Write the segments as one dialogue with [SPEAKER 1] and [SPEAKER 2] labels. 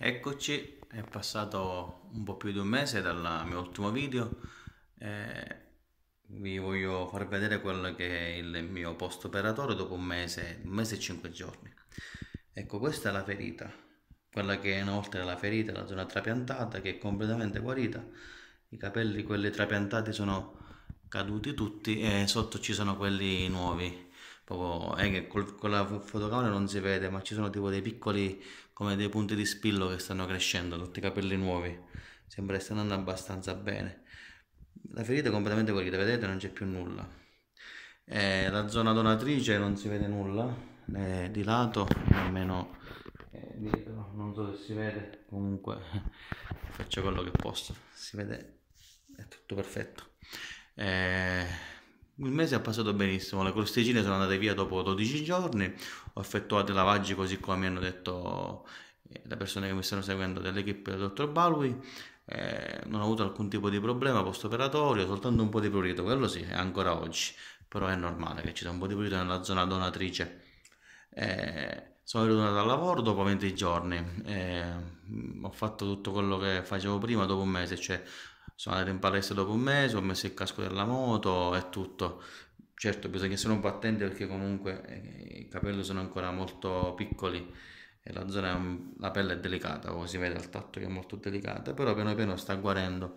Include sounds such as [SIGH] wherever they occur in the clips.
[SPEAKER 1] Eccoci, è passato un po' più di un mese dal mio ultimo video eh, vi voglio far vedere quello che è il mio post operatorio dopo un mese, un mese e cinque giorni. Ecco, questa è la ferita, quella che è inoltre la ferita, la zona trapiantata che è completamente guarita, i capelli quelli trapiantati sono caduti tutti e sotto ci sono quelli nuovi proprio è eh, che col, con la fotocamera non si vede ma ci sono tipo dei piccoli come dei punti di spillo che stanno crescendo tutti i capelli nuovi sembra che stiano andando abbastanza bene la ferita è completamente guarita vedete non c'è più nulla eh, la zona donatrice non si vede nulla né eh, di lato nemmeno eh, dietro non so se si vede comunque [LAUGHS] faccio quello che posso si vede è tutto perfetto eh, il mese è passato benissimo, le crosticine sono andate via dopo 12 giorni, ho effettuato i lavaggi così come mi hanno detto eh, le persone che mi stanno seguendo dell'equipe del dottor Balui, eh, non ho avuto alcun tipo di problema post-operatorio, soltanto un po' di prurito, quello sì, è ancora oggi, però è normale che ci sia un po' di prurito nella zona donatrice. Eh, sono ritornato al lavoro dopo 20 giorni, eh, ho fatto tutto quello che facevo prima dopo un mese, cioè sono andato in palestra dopo un mese, ho messo il casco della moto e tutto. Certo, bisogna essere un po' attenti perché comunque eh, i capelli sono ancora molto piccoli e la, zona la pelle è delicata, come si vede al tatto che è molto delicata, però piano piano sta guarendo.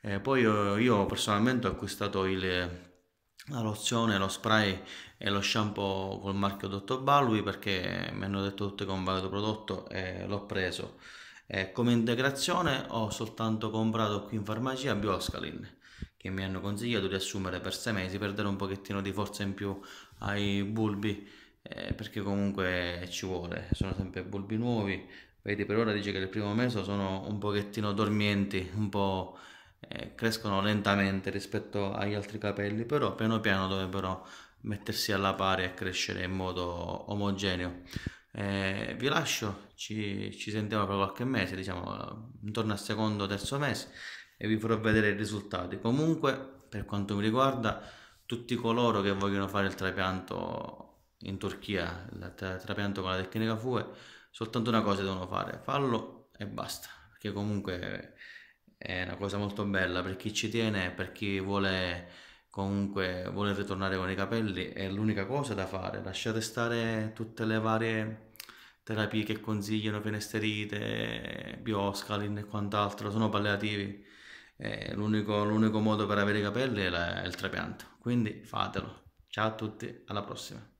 [SPEAKER 1] Eh, poi eh, io, personalmente ho acquistato il, la lozione, lo spray e lo shampoo col marchio Dr. Balui perché mi hanno detto tutte che è un valido prodotto e l'ho preso. Eh, come integrazione ho soltanto comprato qui in farmacia Bioscalin che mi hanno consigliato di assumere per sei mesi per dare un pochettino di forza in più ai bulbi eh, perché comunque ci vuole, sono sempre bulbi nuovi, vedi per ora dice che il primo mese sono un pochettino dormienti, un po' eh, crescono lentamente rispetto agli altri capelli, però piano piano dovrebbero mettersi alla pari e crescere in modo omogeneo. Eh, vi lascio, ci, ci sentiamo fra qualche mese, diciamo intorno al secondo o terzo mese e vi farò vedere i risultati. Comunque, per quanto mi riguarda, tutti coloro che vogliono fare il trapianto in Turchia, il trapianto con la tecnica FUE, soltanto una cosa devono fare, fallo e basta, perché comunque è una cosa molto bella per chi ci tiene, per chi vuole comunque volete tornare con i capelli è l'unica cosa da fare lasciate stare tutte le varie terapie che consigliano fenesterite bioscalin e quant'altro sono palliativi l'unico, l'unico modo per avere i capelli è, la, è il trapianto quindi fatelo ciao a tutti alla prossima